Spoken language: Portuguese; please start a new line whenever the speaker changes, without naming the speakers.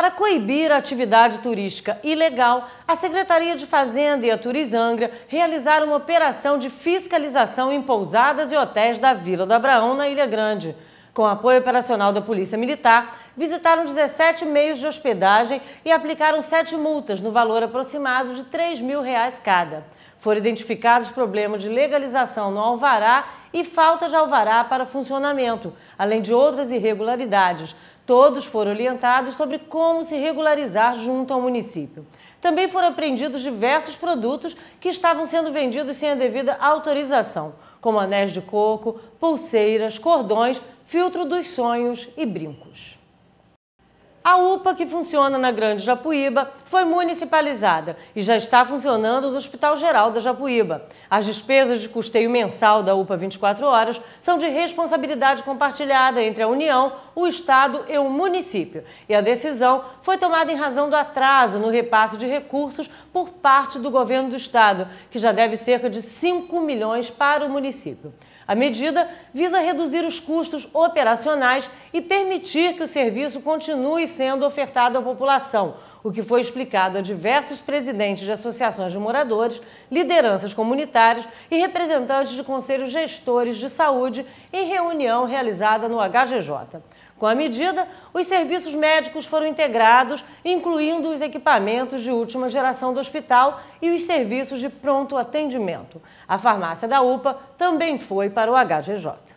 Para coibir a atividade turística ilegal, a Secretaria de Fazenda e a Turizangra realizaram uma operação de fiscalização em pousadas e hotéis da Vila do Abraão, na Ilha Grande. Com apoio operacional da Polícia Militar, visitaram 17 meios de hospedagem e aplicaram sete multas no valor aproximado de 3 mil reais cada. Foram identificados problemas de legalização no alvará e falta de alvará para funcionamento, além de outras irregularidades. Todos foram orientados sobre como se regularizar junto ao município. Também foram apreendidos diversos produtos que estavam sendo vendidos sem a devida autorização como anéis de coco, pulseiras, cordões, filtro dos sonhos e brincos. A UPA, que funciona na Grande Japuíba, foi municipalizada e já está funcionando no Hospital Geral da Japuíba. As despesas de custeio mensal da UPA 24 Horas são de responsabilidade compartilhada entre a União, o Estado e o município. E a decisão foi tomada em razão do atraso no repasse de recursos por parte do governo do Estado, que já deve cerca de 5 milhões para o município. A medida visa reduzir os custos operacionais e permitir que o serviço continue sendo ofertado à população, o que foi explicado a diversos presidentes de associações de moradores, lideranças comunitárias e representantes de conselhos gestores de saúde em reunião realizada no HGJ. Com a medida, os serviços médicos foram integrados, incluindo os equipamentos de última geração do hospital e os serviços de pronto atendimento. A farmácia da UPA também foi para o HGJ.